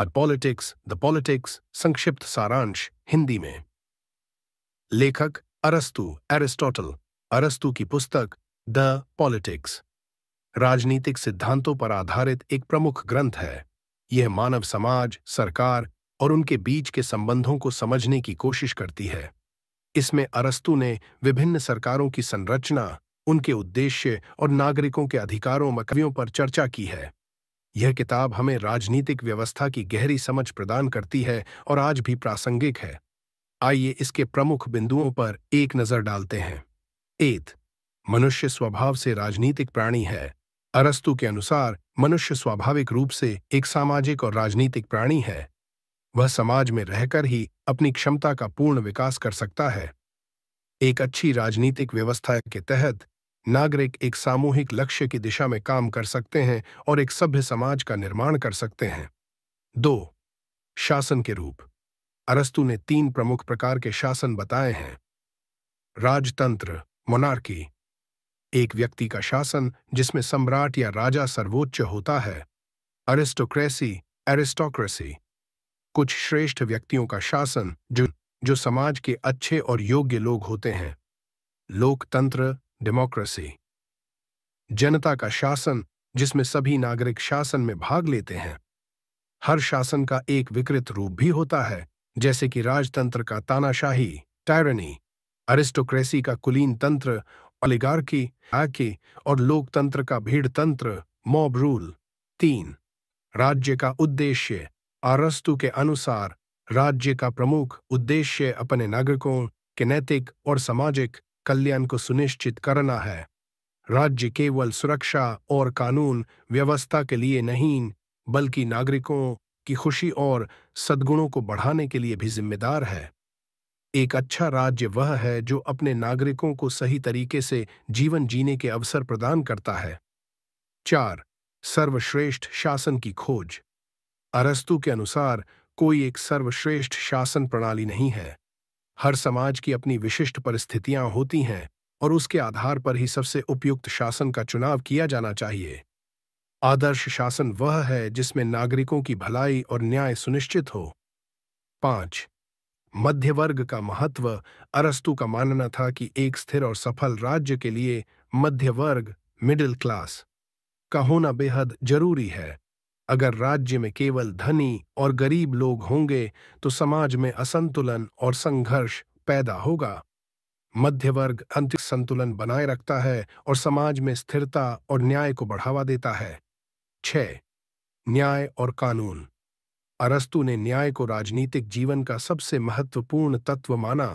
a politics the politics संक्षिप्त सारांश हिंदी में लेखक अरस्तु एरिस्टोटल अरस्तु की पुस्तक द पॉलिटिक्स राजनीतिक सिद्धांतों पर आधारित एक प्रमुख ग्रंथ है यह मानव समाज सरकार और उनके बीच के संबंधों को समझने की कोशिश करती है इसमें अरस्तु ने विभिन्न सरकारों की संरचना उनके उद्देश्य और नागरिकों के अधिकारों मकवियों पर चर्चा की है यह किताब हमें राजनीतिक व्यवस्था की गहरी समझ प्रदान करती है और आज भी प्रासंगिक है आइए इसके प्रमुख बिंदुओं पर एक नजर डालते हैं एक मनुष्य स्वभाव से राजनीतिक प्राणी है अरस्तु के अनुसार मनुष्य स्वाभाविक रूप से एक सामाजिक और राजनीतिक प्राणी है वह समाज में रहकर ही अपनी क्षमता का पूर्ण विकास कर सकता है एक अच्छी राजनीतिक व्यवस्था के तहत नागरिक एक सामूहिक लक्ष्य की दिशा में काम कर सकते हैं और एक सभ्य समाज का निर्माण कर सकते हैं दो शासन के रूप अरस्तु ने तीन प्रमुख प्रकार के शासन बताए हैं राजतंत्र मोनार्की एक व्यक्ति का शासन जिसमें सम्राट या राजा सर्वोच्च होता है अरिस्टोक्रेसी एरिस्टोक्रेसी कुछ श्रेष्ठ व्यक्तियों का शासन जो जो समाज के अच्छे और योग्य लोग होते हैं लोकतंत्र डेमोक्रेसी जनता का शासन जिसमें सभी नागरिक शासन में भाग लेते हैं हर शासन का एक विकृत रूप भी होता है जैसे कि राजतंत्र का तानाशाही टायरनी अरिस्टोक्रेसी का कुलीन तंत्र ओलिगार्की आकी और लोकतंत्र का भीड़ तंत्र मॉब रूल तीन राज्य का उद्देश्य आरस्तु के अनुसार राज्य का प्रमुख उद्देश्य अपने नागरिकों के नैतिक और सामाजिक कल्याण को सुनिश्चित करना है राज्य केवल सुरक्षा और कानून व्यवस्था के लिए नहीं बल्कि नागरिकों की खुशी और सद्गुणों को बढ़ाने के लिए भी जिम्मेदार है एक अच्छा राज्य वह है जो अपने नागरिकों को सही तरीके से जीवन जीने के अवसर प्रदान करता है चार सर्वश्रेष्ठ शासन की खोज अरस्तु के अनुसार कोई एक सर्वश्रेष्ठ शासन प्रणाली नहीं है हर समाज की अपनी विशिष्ट परिस्थितियां होती हैं और उसके आधार पर ही सबसे उपयुक्त शासन का चुनाव किया जाना चाहिए आदर्श शासन वह है जिसमें नागरिकों की भलाई और न्याय सुनिश्चित हो पांच मध्य वर्ग का महत्व अरस्तु का मानना था कि एक स्थिर और सफल राज्य के लिए मध्य वर्ग मिडिल क्लास का होना बेहद जरूरी है अगर राज्य में केवल धनी और गरीब लोग होंगे तो समाज में असंतुलन और संघर्ष पैदा होगा मध्य वर्ग संतुलन बनाए रखता है और समाज में स्थिरता और न्याय को बढ़ावा देता है छ न्याय और कानून अरस्तु ने न्याय को राजनीतिक जीवन का सबसे महत्वपूर्ण तत्व माना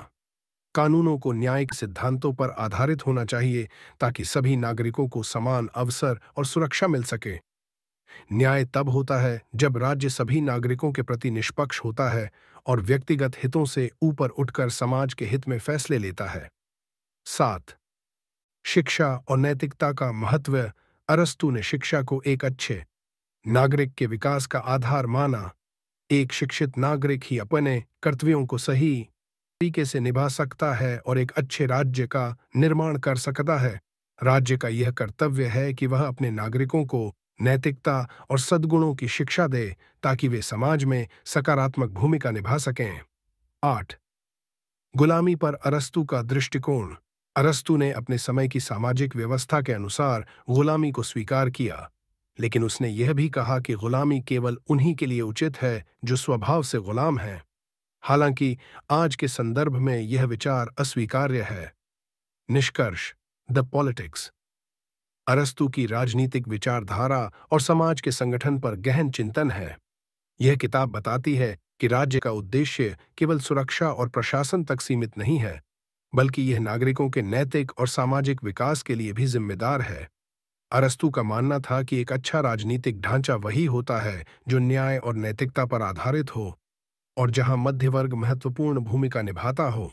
कानूनों को न्यायिक सिद्धांतों पर आधारित होना चाहिए ताकि सभी नागरिकों को समान अवसर और सुरक्षा मिल सके न्याय तब होता है जब राज्य सभी नागरिकों के प्रति निष्पक्ष होता है और व्यक्तिगत हितों से ऊपर उठकर समाज के हित में फैसले लेता है सात शिक्षा और नैतिकता का महत्व अरस्तु ने शिक्षा को एक अच्छे नागरिक के विकास का आधार माना एक शिक्षित नागरिक ही अपने कर्तव्यों को सही तरीके से निभा सकता है और एक अच्छे राज्य का निर्माण कर सकता है राज्य का यह कर्तव्य है कि वह अपने नागरिकों को नैतिकता और सद्गुणों की शिक्षा दे ताकि वे समाज में सकारात्मक भूमिका निभा सकें आठ गुलामी पर अरस्तु का दृष्टिकोण अरस्तु ने अपने समय की सामाजिक व्यवस्था के अनुसार गुलामी को स्वीकार किया लेकिन उसने यह भी कहा कि गुलामी केवल उन्हीं के लिए उचित है जो स्वभाव से गुलाम हैं हालांकि आज के संदर्भ में यह विचार अस्वीकार्य है निष्कर्ष द पॉलिटिक्स अरस्तु की राजनीतिक विचारधारा और समाज के संगठन पर गहन चिंतन है यह किताब बताती है कि राज्य का उद्देश्य केवल सुरक्षा और प्रशासन तक सीमित नहीं है बल्कि यह नागरिकों के नैतिक और सामाजिक विकास के लिए भी जिम्मेदार है अरस्तु का मानना था कि एक अच्छा राजनीतिक ढांचा वही होता है जो न्याय और नैतिकता पर आधारित हो और जहां मध्य वर्ग महत्वपूर्ण भूमिका निभाता हो